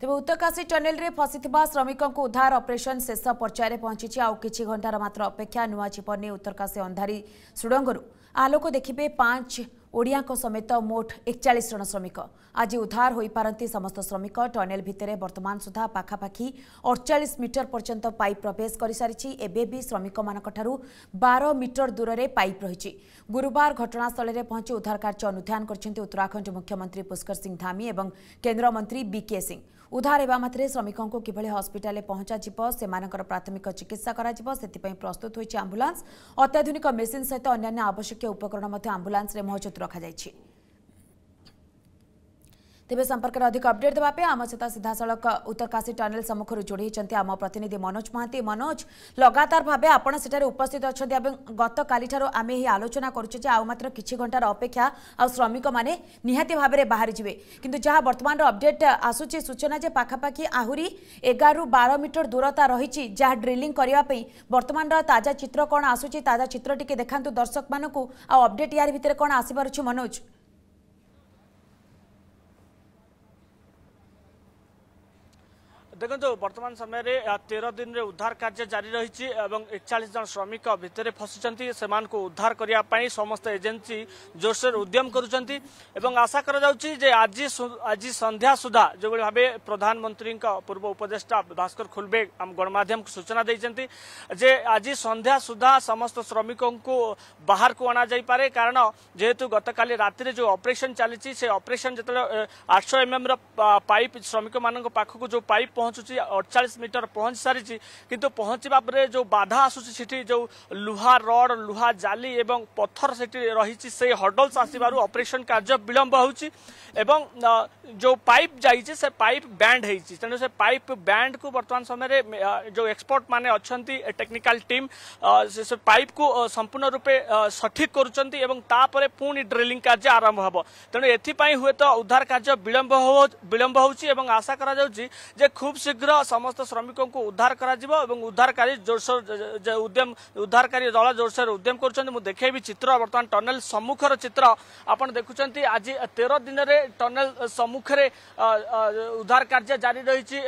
ତେବେ ଉତ୍ତରକାଶୀ ଟନେଲରେ ଫସିଥିବା ଶ୍ରମିକଙ୍କୁ ଉଦ୍ଧାର ଅପରେସନ ଶେଷ ପର୍ଯ୍ୟାୟରେ ପହଞ୍ଚିଛି ଆଉ କିଛି ଘଣ୍ଟାର ମାତ୍ର ଅପେକ୍ଷା ନୂଆ ଜୀବନୀ ଉତ୍ତରକାଶୀ ଅନ୍ଧାରୀ ସୁଡ଼ଙ୍ଗରୁ ଆଲୋକ ଦେଖିବେ ପାଞ୍ଚ ଓଡ଼ିଆଙ୍କ ସମେତ ମୋଟ ଏକଚାଳିଶ ଜଣ ଶ୍ରମିକ ଆଜି ଉଦ୍ଧାର ହୋଇପାରନ୍ତି ସମସ୍ତ ଶ୍ରମିକ ଟନେଲ ଭିତରେ ବର୍ତ୍ତମାନ ସୁଦ୍ଧା ପାଖାପାଖି ଅଡ଼ଚାଳିଶ ମିଟର ପର୍ଯ୍ୟନ୍ତ ପାଇପ୍ ପ୍ରବେଶ କରିସାରିଛି ଏବେ ବି ଶ୍ରମିକମାନଙ୍କଠାରୁ ବାର ମିଟର ଦୂରରେ ପାଇପ୍ ରହିଛି ଗୁରୁବାର ଘଟଣାସ୍ଥଳରେ ପହଞ୍ଚି ଉଦ୍ଧାର କାର୍ଯ୍ୟ ଅନୁଧ୍ୟାନ କରିଛନ୍ତି ଉତ୍ତରାଖଣ୍ଡ ମୁଖ୍ୟମନ୍ତ୍ରୀ ପୁଷ୍କର ସିଂ ଧାମୀ ଏବଂ କେନ୍ଦ୍ରମନ୍ତ୍ରୀ ବିକେ ସିଂ ଉଦ୍ଧାର ହେବା ମାତ୍ରେ ଶ୍ରମିକଙ୍କୁ କିଭଳି ହସ୍ପିଟାଲରେ ପହଞ୍ଚାଯିବ ସେମାନଙ୍କର ପ୍ରାଥମିକ ଚିକିତ୍ସା କରାଯିବ ସେଥିପାଇଁ ପ୍ରସ୍ତୁତ ହୋଇଛି ଆମ୍ବୁଲାନ୍ସ ଅତ୍ୟାଧୁନିକ ମେସିନ୍ ସହିତ ଅନ୍ୟାନ୍ୟ ଆବଶ୍ୟକୀୟ ଉପକରଣ ମଧ୍ୟ ଆମ୍ବୁଲାନ୍ସରେ ମହଜୁଦ ରଖାଯାଇଛି ତେବେ ସମ୍ପର୍କରେ ଅଧିକ ଅପଡେଟ୍ ଦେବା ପାଇଁ ଆମ ସହିତ ସିଧାସଳଖ ଉତ୍ତରକାଶୀ ଟନେଲ ସମ୍ମୁଖରୁ ଯୋଡ଼ି ହୋଇଛନ୍ତି ଆମ ପ୍ରତିନିଧି ମନୋଜ ମହାନ୍ତି ମନୋଜ ଲଗାତାର ଭାବେ ଆପଣ ସେଠାରେ ଉପସ୍ଥିତ ଅଛନ୍ତି ଏବଂ ଗତକାଲିଠାରୁ ଆମେ ଏହି ଆଲୋଚନା କରୁଛୁ ଯେ ଆଉ ମାତ୍ର କିଛି ଘଣ୍ଟାର ଅପେକ୍ଷା ଆଉ ଶ୍ରମିକମାନେ ନିହାତି ଭାବରେ ବାହାରିଯିବେ କିନ୍ତୁ ଯାହା ବର୍ତ୍ତମାନର ଅପଡେଟ୍ ଆସୁଛି ସୂଚନା ଯେ ପାଖାପାଖି ଆହୁରି ଏଗାରରୁ ବାର ମିଟର ଦୂରତା ରହିଛି ଯାହା ଡ୍ରିଲିଂ କରିବା ପାଇଁ ବର୍ତ୍ତମାନର ତାଜା ଚିତ୍ର କ'ଣ ଆସୁଛି ତାଜା ଚିତ୍ର ଟିକେ ଦେଖାନ୍ତୁ ଦର୍ଶକମାନଙ୍କୁ ଆଉ ଅପଡେଟ୍ ୟାରି ଭିତରେ କ'ଣ ଆସିପାରୁଛି ମନୋଜ দেখুন বর্তমান সময়ে তে দিনের উদ্ধার কার্য জারি রয়েছে এবং একচাশ জন শ্রমিক ভিতরে ফসিছেন সে উদ্ধার করা সমস্ত এজেন্সি জোরসোর উদ্যম করছেন এবং আশা করা যাচ্ছে যে আজ আজ সন্ধ্যা সুদ্ধা যেভাবে ভাবে প্রধানমন্ত্রী পূর্ব উপদেষ্টা ভাস্কর খুলবে গণমাধ্যম সূচনা দিয়েছেন যে আজ সন্ধ্যা সুদ্ধা সমস্ত শ্রমিক বাহার অনা যাই পারে কারণ যেহেতু গতকাল রাতে যে অপরেসন চালিছে সে অপরেসন যেত আটশো এমএম র পাইপ শ্রমিক মান পাখক যে পাইপ पहुँचुची अड़चाई मीटर पहुँच सारी कि पहुँचा पर जो बाधा आसूसी जो लुहा रड लुहा जाली एवं पथर से रही हडल्स आसवर अपरेसन कार्य विलम्ब हो जो पाइप जाइए ब्यांड तेणु से पाइप बैंड को बर्तमान समय जो एक्सपर्ट मैंने टेक्निकाल टीम से, पाइप को संपूर्ण रूपे सठिक करपर ड्रिलिंग कार्य आरंभ हम तेणु एथपाई हूं तो उद्धार कार्य विलंब विलंब हो आशा करा जे खूब খুব শীঘ্র সমস্ত শ্রমিককে উদ্ধার করা যাব এবং উদ্ধারকারী জোরসোর উদ্যম উদ্ধারকারী দল জোরসোর উদ্যম করছেন মু দেখাইবি চিত্র বর্তমান টনেল সম্মুখর চিত্র আপনার দেখুছেন আজ তের দিনের টনেল সম্মুখের উদ্ধার কার্য জারি রয়েছে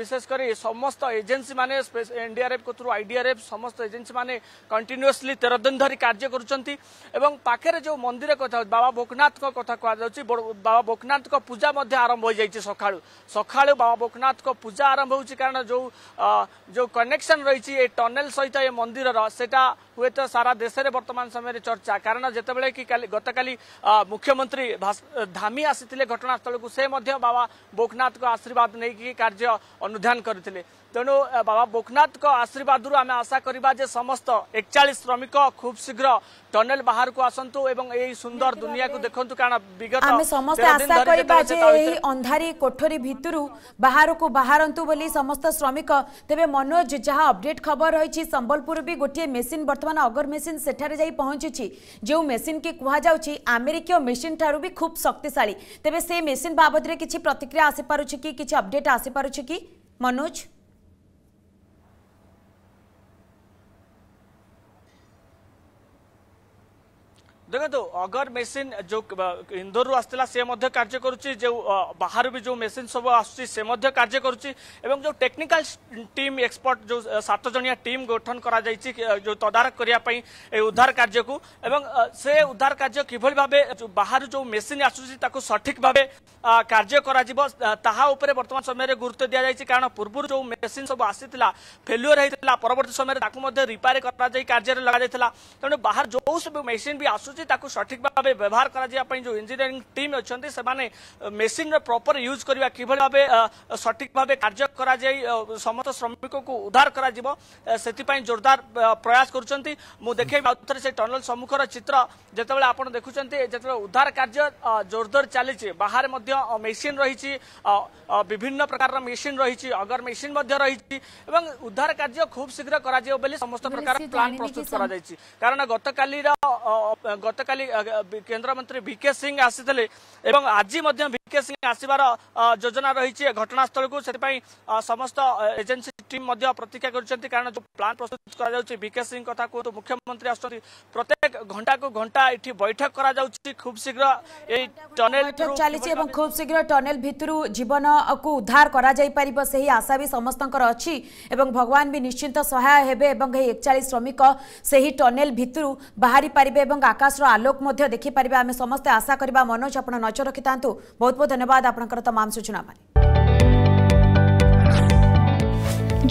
বিশেষ করে সমস্ত এজেন্সি মানে এনডিআরএফ কত আইডিআরএফ সমস্ত এজেন্সি মানে কন্টিনিউসলি তের দিন ধর কার্য করছেন এবং পাখে যে মন্দির কথা বাবা ভোকনাথ কথা কুয়া যাচ্ছে বাবা ভোকনাথ পূজা মধ্যে আরম্ভ হয়ে যাই সকাল সকাল বাবা ভোকনাথ পূজা ପୂଜା ଆରମ୍ଭ ହେଉଛି କାରଣ ଯେଉଁ ଯେଉଁ କନେକ୍ସନ୍ ରହିଛି ଏ ଟନେଲ୍ ସହିତ ଏ ମନ୍ଦିରର ସେଟା ହୁଏତ ସାରା ଦେଶରେ ବର୍ତ୍ତମାନ ସମୟରେ ଚର୍ଚ୍ଚା କାରଣ ଯେତେବେଳେ କି କାଲି ଗତକାଲି ମୁଖ୍ୟମନ୍ତ୍ରୀ ଧାମି ଆସିଥିଲେ ଘଟଣାସ୍ଥଳକୁ ସେ ମଧ୍ୟ ବାବା ବୋକନାଥଙ୍କ ଆଶୀର୍ବାଦ ନେଇକି କାର୍ଯ୍ୟ ଅନୁଧ୍ୟାନ କରିଥିଲେ ତେଣୁ ବାବା ବୋକନାଥଙ୍କ ଆଶୀର୍ବାଦରୁ ଆମେ ଆଶା କରିବା ଯେ ସମସ୍ତ ଏକଚାଳିଶ ଶ୍ରମିକ ଖୁବ୍ ଶୀଘ୍ର ଟନେଲ ବାହାରକୁ ଆସନ୍ତୁ ଏବଂ ଏଇ ସୁନ୍ଦର ଦୁନିଆକୁ ଦେଖନ୍ତୁ କାରଣ ବିଗତ ଆମେ ସମସ୍ତେ ଆଶା କରିବା ଯେ ଏହି ଅନ୍ଧାରୀ କୋଠରୀ ଭିତରୁ ବାହାରକୁ ବାହାରନ୍ତୁ ବୋଲି ସମସ୍ତ ଶ୍ରମିକ ତେବେ ମନୋଜ ଯାହା ଅପଡେଟ୍ ଖବର ରହିଛି ସମ୍ବଲପୁର ବି ଗୋଟିଏ ମେସିନ୍ ବର୍ତ୍ତମାନ ଅଗର ମେସିନ୍ ସେଠାରେ ଯାଇ ପହଞ୍ଚୁଛି ଯେଉଁ ମେସିନ୍ କି କୁହାଯାଉଛି ଆମେରିକୀୟ ମେସିନ୍ ଠାରୁ ବି ଖୁବ୍ ଶକ୍ତିଶାଳୀ ତେବେ ସେ ମେସିନ୍ ବାବଦରେ କିଛି ପ୍ରତିକ୍ରିୟା ଆସିପାରୁଛି କି କିଛି ଅପଡେଟ୍ ଆସିପାରୁଛି କି ମନୋଜ দেখন্তু ଅଗର ମେସିନ୍ ଯେଉଁ ଇନ୍ଦୋରରୁ ଆସିଥିଲା ସେ ମଧ୍ୟ କାର୍ଯ୍ୟ କରୁଛି ଯେଉଁ ବାହାରୁ ବି ଯେଉଁ ମେସିନ୍ ସବୁ ଆସୁଛି ସେ ମଧ୍ୟ କାର୍ଯ୍ୟ କରୁଛି ଏବଂ ଯେଉଁ ଟେକ୍ନିକାଲ ଟିମ୍ ଏକ୍ସପର୍ଟ ଯେଉଁ ସାତ ଜଣିଆ ଟିମ୍ ଗଠନ କରାଯାଇଛି ଯେଉଁ ତଦାରଖ କରିବା ପାଇଁ ଏ ଉଦ୍ଧାର କାର୍ଯ୍ୟକୁ ଏବଂ ସେ ଉଦ୍ଧାର କାର୍ଯ୍ୟ କିଭଳି ଭାବେ ବାହାରୁ ଯେଉଁ ମେସିନ୍ ଆସୁଛି ତାକୁ ସଠିକ୍ ଭାବେ କାର୍ଯ୍ୟ କରାଯିବ ତାହା ଉପରେ ବର୍ତ୍ତମାନ ସମୟରେ ଗୁରୁତ୍ୱ ଦିଆଯାଇଛି କାରଣ ପୂର୍ବରୁ ଯେଉଁ ମେସିନ୍ ସବୁ ଆସିଥିଲା ଫେଲୁଅର ହେଇଥିଲା ପରବର୍ତ୍ତୀ ସମୟରେ ତାକୁ ମଧ୍ୟ ରିପେୟାର କରାଯାଇ କାର୍ଯ୍ୟରେ ଲଗାଯାଇଥିଲା ତେଣୁ ବାହାର ଯେଉଁ ସବୁ ମେସିନ୍ ବି ଆସୁଛି ଅଛି ତାକୁ ସଠିକ ଭାବେ ବ୍ୟବହାର କରାଯିବା ପାଇଁ ଯେଉଁ ଇଞ୍ଜିନିୟରିଂ ଟିମ୍ ଅଛନ୍ତି ସେମାନେ ମେସିନ୍ର ପ୍ରପର ୟୁଜ୍ କରିବା କିଭଳି ଭାବେ ସଠିକ ଭାବେ କାର୍ଯ୍ୟ କରାଯାଇ ସମସ୍ତ ଶ୍ରମିକକୁ ଉଦ୍ଧାର କରାଯିବ ସେଥିପାଇଁ ଜୋରଦାର ପ୍ରୟାସ କରୁଛନ୍ତି ମୁଁ ଦେଖେଇବି ଆଉଥରେ ସେ ଟନେଲ ସମ୍ମୁଖର ଚିତ୍ର ଯେତେବେଳେ ଆପଣ ଦେଖୁଛନ୍ତି ଯେତେବେଳେ ଉଦ୍ଧାର କାର୍ଯ୍ୟ ଜୋରଦାର ଚାଲିଛି ବାହାରେ ମଧ୍ୟ ମେସିନ୍ ରହିଛି বিভিন্ন প্রকার মেসিন রয়েছে অগর মেসিন রয়েছে এবং উদ্ধার কার্য খুব শীঘ্র করা বলে সমস্ত প্রকার প্লান প্রস্তুত করা যাই কারণ গতকাল গতকালি কেন্দ্রমন্ত্রী ভি কে সিং আসিলে এবং আজ মধ্যে मुख्य सिंह आसबार योजना रही घटनास्थल को समस्त एजेन्सी टीम प्रतीक्षा कारण जो प्लां प्रस्तुत करके सिंह कथा कहतु मुख्यमंत्री आसुच्च घंटा को घंटा ये बैठक कर खूब शीघ्र टनेल चली खूब शीघ्र टनेल भितर जीवन को उद्धार कर आशा भी समस्त अच्छी भगवान भी निश्चिंत सहाय हे एकचाश श्रमिक से ही टनेल भितर बाहरी पारे आकाशर आलोक देखिपारे आम समस्ते आशा करवा मनोज आप नजर रखि था बहुत धन्यवाद तमाम सूचना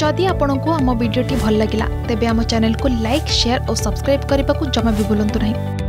जदि आपण को आम भिडी भल लगा तेब चेल को लाइक सेयार और सब्सक्राइब करने को जमा भी भूलु ना